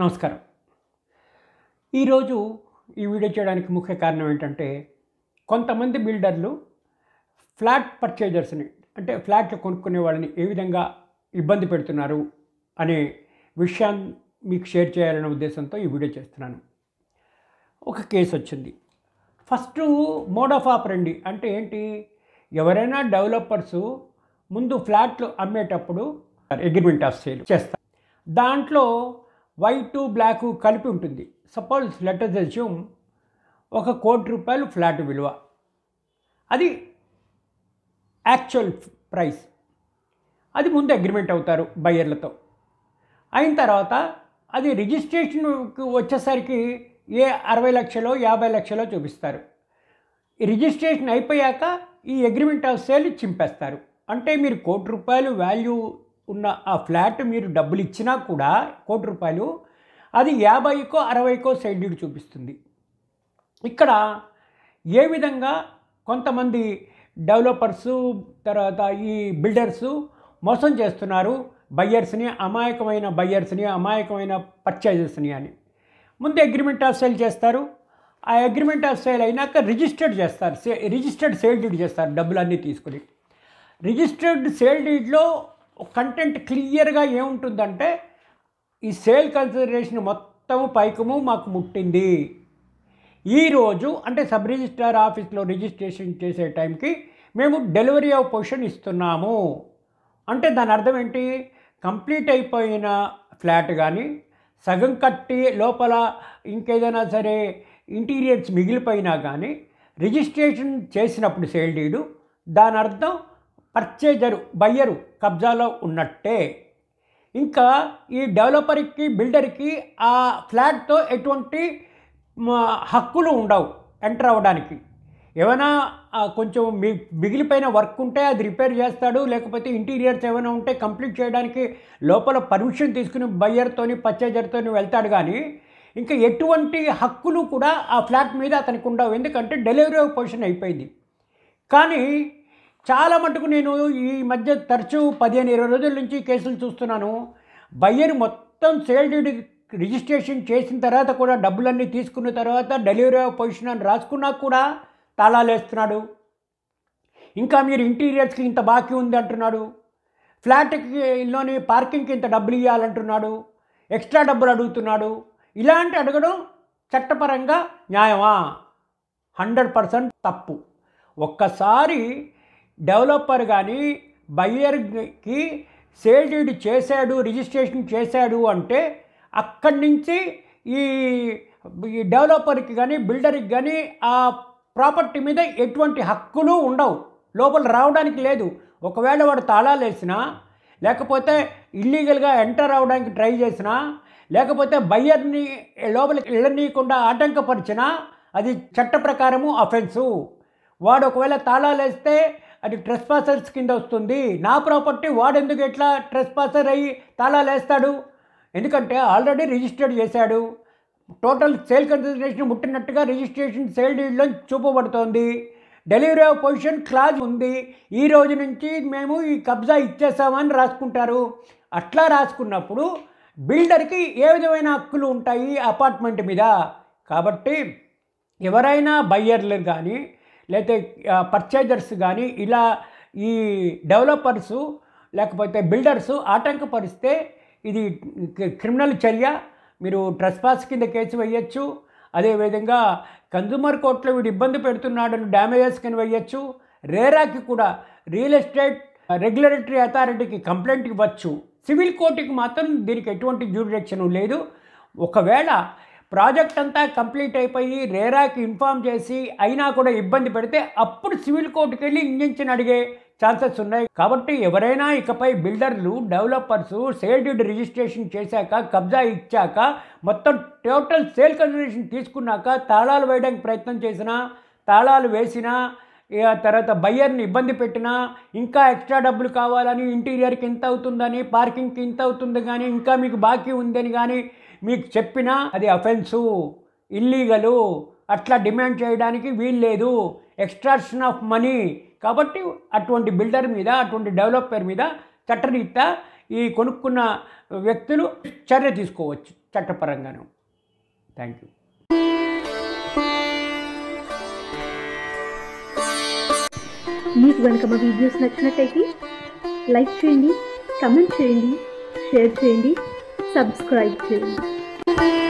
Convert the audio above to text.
నమస్కారం ఈరోజు ఈ వీడియో చేయడానికి ముఖ్య కారణం ఏంటంటే కొంతమంది బిల్డర్లు ఫ్లాట్ పర్చేజర్స్ని అంటే ఫ్లాట్లు కొనుక్కునే వాళ్ళని ఏ విధంగా ఇబ్బంది పెడుతున్నారు అనే విషయాన్ని మీకు షేర్ చేయాలనే ఉద్దేశంతో ఈ వీడియో చేస్తున్నాను ఒక కేసు వచ్చింది ఫస్ట్ మోడ్ ఆఫ్ రండి అంటే ఏంటి ఎవరైనా డెవలపర్స్ ముందు ఫ్లాట్లు అమ్మేటప్పుడు అగ్రిమెంట్ ఆఫ్ సేల్ చేస్తారు దాంట్లో వైటు బ్లాక్ కలిపి ఉంటుంది సపోజ్ లెటర్ అజ్యూమ్ ఒక కోటి రూపాయలు ఫ్లాట్ విలువ అది యాక్చువల్ ప్రైస్ అది ముందు అగ్రిమెంట్ అవుతారు బయ్యర్లతో అయిన తర్వాత అది రిజిస్ట్రేషన్కి వచ్చేసరికి ఏ అరవై లక్షలో యాభై లక్షలో చూపిస్తారు రిజిస్ట్రేషన్ అయిపోయాక ఈ అగ్రిమెంట్ ఆఫ్ సేల్ చింపేస్తారు అంటే మీరు కోటి రూపాయలు వాల్యూ ఉన్న ఆ ఫ్లాట్ మీరు డబ్బులు ఇచ్చినా కూడా కోటి రూపాయలు అది యాభైకో అరవైకో సైడ్ చూపిస్తుంది ఇక్కడ ఏ విధంగా కొంతమంది డెవలపర్సు తర్వాత ఈ బిల్డర్సు మోసం చేస్తున్నారు బయ్యర్స్ని అమాయకమైన బయ్యర్స్ని అమాయకమైన పర్చేజెస్ని అని ముందు అగ్రిమెంట్ ఆఫ్ సేల్ చేస్తారు ఆ అగ్రిమెంట్ ఆఫ్ సేల్ అయినాక రిజిస్టర్డ్ చేస్తారు సే రిజిస్టర్డ్ సేల్ డీడ్ చేస్తారు డబ్బులు అన్నీ తీసుకుని రిజిస్టర్డ్ సేల్ డీడ్లో కంటెంట్ క్లియర్గా ఏముంటుందంటే ఈ సేల్ కన్సిడరేషన్ మొత్తం పైకము మాకు ముట్టింది ఈరోజు అంటే సబ్ రిజిస్ట్రార్ ఆఫీస్లో రిజిస్ట్రేషన్ చేసే టైంకి మేము డెలివరీ ఆఫ్ పొజిషన్ ఇస్తున్నాము అంటే దాని అర్థం ఏంటి కంప్లీట్ అయిపోయిన ఫ్లాట్ కానీ సగం కట్టి లోపల ఇంకేదైనా సరే ఇంటీరియర్స్ మిగిలిపోయినా కానీ రిజిస్ట్రేషన్ చేసినప్పుడు సేల్ డీడు దాని అర్థం పర్చేజరు బయ్యరు కబ్జాలో ఉన్నట్టే ఇంకా ఈ డెవలపర్కి బిల్డర్కి ఆ ఫ్లాట్తో ఎటువంటి హక్కులు ఉండవు ఎంటర్ అవ్వడానికి ఏమైనా కొంచెం మి మిగిలిపోయిన వర్క్ ఉంటే అది రిపేర్ చేస్తాడు లేకపోతే ఇంటీరియర్స్ ఏమైనా ఉంటే కంప్లీట్ చేయడానికి లోపల పర్మిషన్ తీసుకుని బయ్యర్తోని పర్చేజర్తోని వెళ్తాడు కానీ ఇంకా ఎటువంటి హక్కులు కూడా ఆ ఫ్లాట్ మీద అతనికి ఉండవు ఎందుకంటే డెలివరీ పొజిషన్ అయిపోయింది కానీ చాలా మటుకు నేను ఈ మధ్య తరచూ పదిహేను ఇరవై రోజుల నుంచి కేసులు చూస్తున్నాను బయ్యర్ మొత్తం సేల్ డ్యూటీ రిజిస్ట్రేషన్ చేసిన తర్వాత కూడా డబ్బులన్నీ తీసుకున్న తర్వాత డెలివరీ పొజిషన్ అని రాసుకున్నా కూడా తాళాలు వేస్తున్నాడు ఇంకా మీరు ఇంటీరియర్స్కి ఇంత బాకీ ఉంది అంటున్నాడు ఫ్లాట్కి లోని పార్కింగ్కి ఇంత డబ్బులు ఇవ్వాలంటున్నాడు ఎక్స్ట్రా డబ్బులు అడుగుతున్నాడు ఇలాంటి అడగడం చట్టపరంగా న్యాయమా హండ్రెడ్ పర్సెంట్ తప్పు ఒక్కసారి డెవలపర్ కానీ బయ్యర్కి సేల్ డీడ్ చేశాడు రిజిస్ట్రేషన్ చేశాడు అంటే అక్కడి నుంచి ఈ ఈ డెవలపర్కి కానీ బిల్డర్కి కానీ ఆ ప్రాపర్టీ మీద ఎటువంటి హక్కులు ఉండవు లోపల రావడానికి లేదు ఒకవేళ వాడు తాళాలు వేసినా లేకపోతే ఇల్లీగల్గా ఎంటర్ అవ్వడానికి ట్రై చేసినా లేకపోతే బయ్యర్ని లోపలికి వెళ్ళనీయకుండా ఆటంకపరిచిన అది చట్ట ప్రకారము అఫెన్సు వాడు ఒకవేళ తాళాలు వేస్తే అది పాసర్స్ కింద వస్తుంది నా ప్రాపర్టీ వాడెందుకు ఎట్లా పాసర్ అయ్యి తాళాలు వేస్తాడు ఎందుకంటే ఆల్రెడీ రిజిస్టర్ చేశాడు టోటల్ సేల్ కన్సిడరేషన్ ముట్టినట్టుగా రిజిస్ట్రేషన్ సేల్ డీల్లో చూపబడుతోంది డెలివరీ పొజిషన్ క్లాజ్ ఉంది ఈ రోజు నుంచి మేము ఈ కబ్జా ఇచ్చేస్తామని రాసుకుంటారు అట్లా రాసుకున్నప్పుడు బిల్డర్కి ఏ విధమైన హక్కులు ఉంటాయి అపార్ట్మెంట్ మీద కాబట్టి ఎవరైనా బయ్యర్లు కానీ లేకపోతే పర్చేజర్స్ కానీ ఇలా ఈ డెవలపర్సు లేకపోతే బిల్డర్సు ఆటంకపరిస్తే ఇది క్రిమినల్ చర్య మీరు ట్రెస్పాస్ కింద కేసు వేయచ్చు అదేవిధంగా కన్జూమర్ కోర్టులో వీడు ఇబ్బంది పెడుతున్నాడని డ్యామేజెస్ కింద వేయచ్చు రేరాకి కూడా రియల్ ఎస్టేట్ రెగ్యులేటరీ అథారిటీకి కంప్లైంట్ ఇవ్వచ్చు సివిల్ కోర్టుకి మాత్రం దీనికి ఎటువంటి జ్యూరిడక్షన్ లేదు ఒకవేళ ప్రాజెక్ట్ అంతా కంప్లీట్ అయిపోయి రేరాకి ఇన్ఫామ్ చేసి అయినా కూడా ఇబ్బంది పెడితే అప్పుడు సివిల్ కోర్టుకి వెళ్ళి ఇంజన్షన్ అడిగే ఛాన్సెస్ ఉన్నాయి కాబట్టి ఎవరైనా ఇకపై బిల్డర్లు డెవలపర్స్ సేల్డ్ రిజిస్ట్రేషన్ చేశాక కబ్జా ఇచ్చాక మొత్తం టోటల్ సేల్ కన్సిడరేషన్ తీసుకున్నాక తాళాలు వేయడానికి ప్రయత్నం చేసినా తాళాలు వేసినా తర్వాత బయ్యర్ని ఇబ్బంది పెట్టినా ఇంకా ఎక్స్ట్రా డబ్బులు కావాలని ఇంటీరియర్కి ఎంత అవుతుందని పార్కింగ్కి ఇంత అవుతుంది కానీ ఇంకా మీకు బాకీ ఉందని కానీ మీకు చెప్పినా అది అఫెన్సు ఇల్లీగలు అట్లా డిమాండ్ చేయడానికి వీల్లేదు ఎక్స్ట్రాక్షన్ ఆఫ్ మనీ కాబట్టి అటువంటి బిల్డర్ మీద అటువంటి డెవలపర్ మీద చట్టరీత్యా ఈ కొనుక్కున్న వ్యక్తులు చర్య తీసుకోవచ్చు చట్టపరంగాను థ్యాంక్ యూ మీకు కనుక మా వీడియోస్ నచ్చినట్టయితే లైక్ చేయండి కమెంట్ చేయండి షేర్ చేయండి సబ్స్క్రైబ్ చేయండి